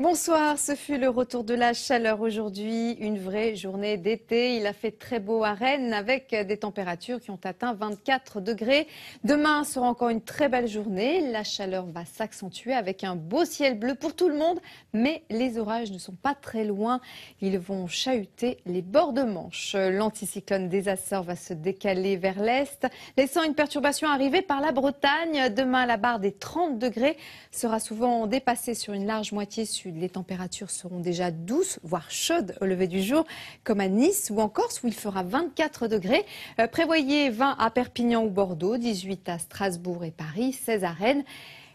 Bonsoir, ce fut le retour de la chaleur aujourd'hui, une vraie journée d'été. Il a fait très beau à Rennes avec des températures qui ont atteint 24 degrés. Demain sera encore une très belle journée. La chaleur va s'accentuer avec un beau ciel bleu pour tout le monde, mais les orages ne sont pas très loin. Ils vont chahuter les bords de Manche. L'anticyclone des Açores va se décaler vers l'est, laissant une perturbation arriver par la Bretagne. Demain, la barre des 30 degrés sera souvent dépassée sur une large moitié sud les températures seront déjà douces, voire chaudes au lever du jour, comme à Nice ou en Corse où il fera 24 degrés. Euh, prévoyez 20 à Perpignan ou Bordeaux, 18 à Strasbourg et Paris, 16 à Rennes.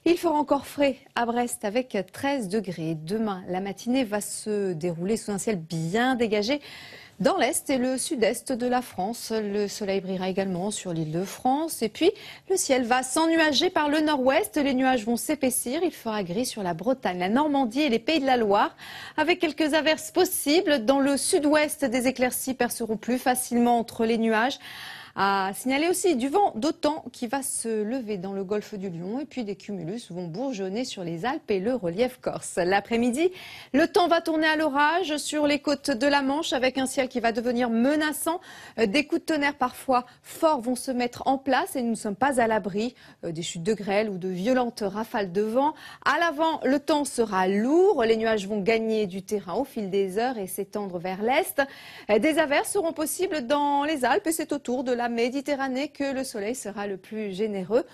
Il fera encore frais à Brest avec 13 degrés. Demain, la matinée va se dérouler sous un ciel bien dégagé. Dans l'est et le sud-est de la France, le soleil brillera également sur l'île de France. Et puis, le ciel va s'ennuager par le nord-ouest. Les nuages vont s'épaissir. Il fera gris sur la Bretagne, la Normandie et les pays de la Loire, avec quelques averses possibles. Dans le sud-ouest, des éclaircies perceront plus facilement entre les nuages. À signaler aussi du vent d'autant qui va se lever dans le golfe du Lion et puis des cumulus vont bourgeonner sur les Alpes et le relief corse. L'après-midi, le temps va tourner à l'orage sur les côtes de la Manche avec un ciel qui va devenir menaçant. Euh, des coups de tonnerre parfois forts vont se mettre en place et nous ne sommes pas à l'abri euh, des chutes de grêle ou de violentes rafales de vent. À l'avant, le temps sera lourd, les nuages vont gagner du terrain au fil des heures et s'étendre vers l'est. Euh, des averses seront possibles dans les Alpes et c'est autour de la Méditerranée que le soleil sera le plus généreux.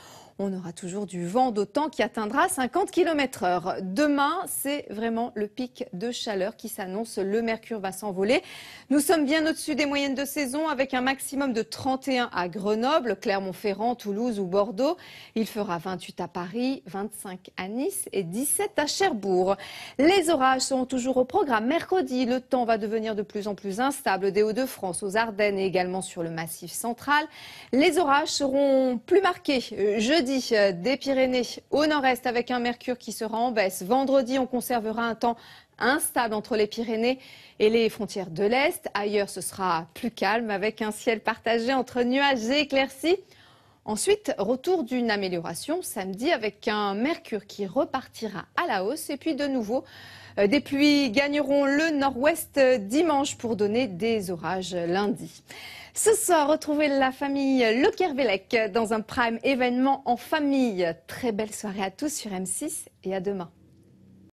On aura toujours du vent d'autant qui atteindra 50 km h Demain, c'est vraiment le pic de chaleur qui s'annonce. Le mercure va s'envoler. Nous sommes bien au-dessus des moyennes de saison avec un maximum de 31 à Grenoble, Clermont-Ferrand, Toulouse ou Bordeaux. Il fera 28 à Paris, 25 à Nice et 17 à Cherbourg. Les orages sont toujours au programme. Mercredi, le temps va devenir de plus en plus instable des Hauts-de-France aux Ardennes et également sur le massif central. Les orages seront plus marqués euh, jeudi euh, des Pyrénées au nord-est avec un mercure qui sera en baisse. Vendredi, on conservera un temps instable entre les Pyrénées et les frontières de l'Est. Ailleurs, ce sera plus calme avec un ciel partagé entre nuages et éclaircies. Ensuite, retour d'une amélioration samedi avec un mercure qui repartira à la hausse et puis de nouveau euh, des pluies gagneront le nord-ouest dimanche pour donner des orages lundi. Ce soir, retrouvez la famille Le Kervélec dans un prime événement en famille. Très belle soirée à tous sur M6 et à demain.